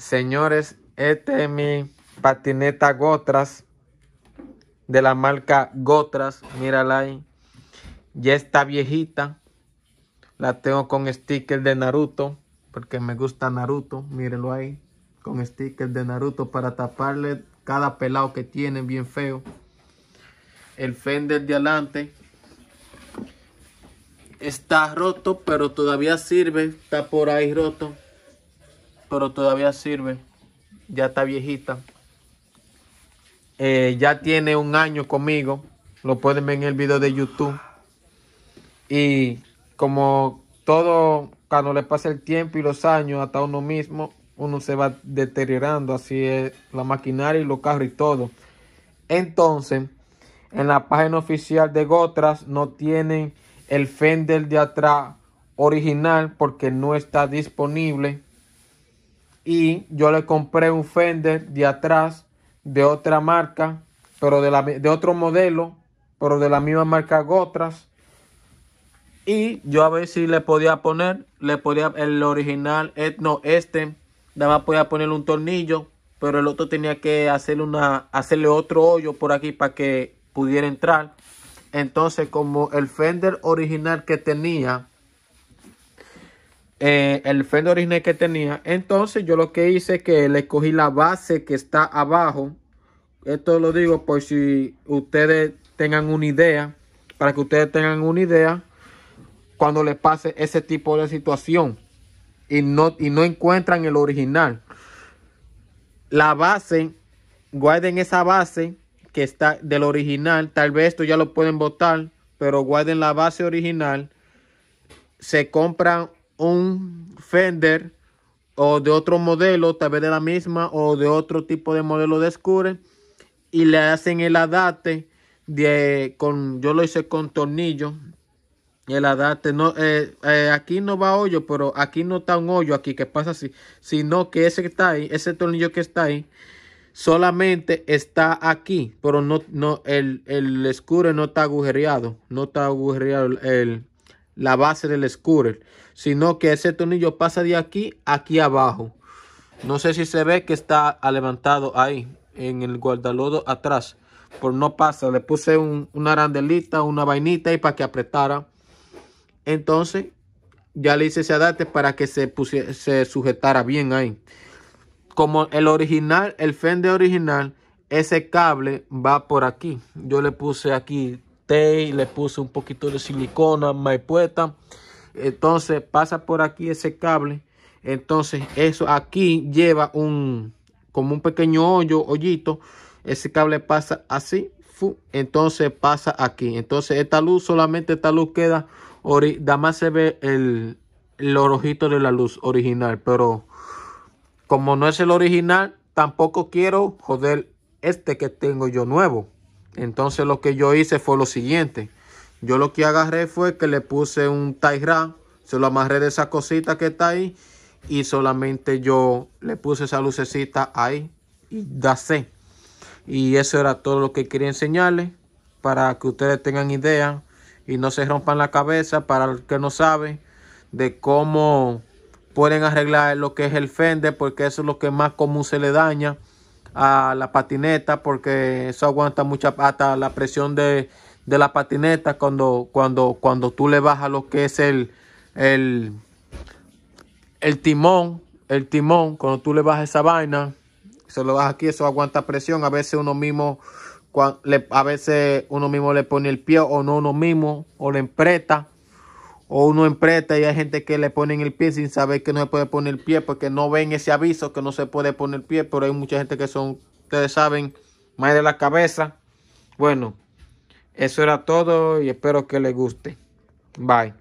Señores, este es mi patineta Gotras de la marca Gotras. Mírala ahí. Ya está viejita. La tengo con sticker de Naruto. Porque me gusta Naruto. Mírenlo ahí. Con sticker de Naruto para taparle cada pelado que tiene. Bien feo. El fender de adelante. Está roto, pero todavía sirve. Está por ahí roto pero todavía sirve. Ya está viejita. Eh, ya tiene un año conmigo. Lo pueden ver en el video de YouTube. Y como todo, cuando le pasa el tiempo y los años, hasta uno mismo, uno se va deteriorando. Así es la maquinaria y los carros y todo. Entonces, en la página oficial de Gotras no tienen el fender de atrás original porque no está disponible y yo le compré un Fender de atrás de otra marca, pero de, la, otro modelo, pero de la misma marca Gotras. Y yo a ver si le podía poner, le podía el original, eh, no, este, nada más podía ponerle un tornillo, pero el otro tenía que hacerle, una, hacerle otro hoyo por aquí para que pudiera entrar. Entonces, como el Fender original que tenía eh, el fender original que tenía. Entonces yo lo que hice es que le cogí la base que está abajo. Esto lo digo por si ustedes tengan una idea. Para que ustedes tengan una idea cuando les pase ese tipo de situación. Y no, y no encuentran el original. La base, guarden esa base que está del original. Tal vez esto ya lo pueden botar, pero guarden la base original. Se compran un Fender o de otro modelo, tal vez de la misma o de otro tipo de modelo de escure y le hacen el adate de con yo lo hice con tornillo el adate no eh, eh, aquí no va hoyo pero aquí no está un hoyo aquí que pasa así sino que ese que está ahí ese tornillo que está ahí solamente está aquí pero no no el el no está agujereado no está agujereado el la base del scooter, sino que ese tornillo pasa de aquí, aquí abajo. No sé si se ve que está levantado ahí, en el guardalodo atrás. Por no pasa, le puse un, una arandelita, una vainita y para que apretara. Entonces, ya le hice ese adapte para que se, se sujetara bien ahí. Como el original, el Fender original, ese cable va por aquí. Yo le puse aquí le puse un poquito de silicona puesta Entonces pasa por aquí ese cable. Entonces eso aquí lleva un como un pequeño hoyo, hoyito. Ese cable pasa así. entonces pasa aquí. Entonces esta luz, solamente esta luz queda. Nada más se ve el, el orojito de la luz original. Pero como no es el original, tampoco quiero joder este que tengo yo nuevo. Entonces lo que yo hice fue lo siguiente. Yo lo que agarré fue que le puse un tie se lo amarré de esa cosita que está ahí y solamente yo le puse esa lucecita ahí y da Y eso era todo lo que quería enseñarles para que ustedes tengan idea y no se rompan la cabeza para el que no sabe de cómo pueden arreglar lo que es el fender porque eso es lo que más común se le daña a la patineta porque eso aguanta mucha hasta la presión de, de la patineta cuando, cuando, cuando tú le bajas lo que es el, el, timón, el timón, cuando tú le bajas esa vaina, se lo bajas aquí, eso aguanta presión. A veces uno mismo, a veces uno mismo le pone el pie o no uno mismo o le empreta o uno empresta y hay gente que le ponen el pie sin saber que no se puede poner el pie porque no ven ese aviso que no se puede poner el pie, pero hay mucha gente que son, ustedes saben, más de la cabeza. Bueno, eso era todo y espero que les guste. Bye.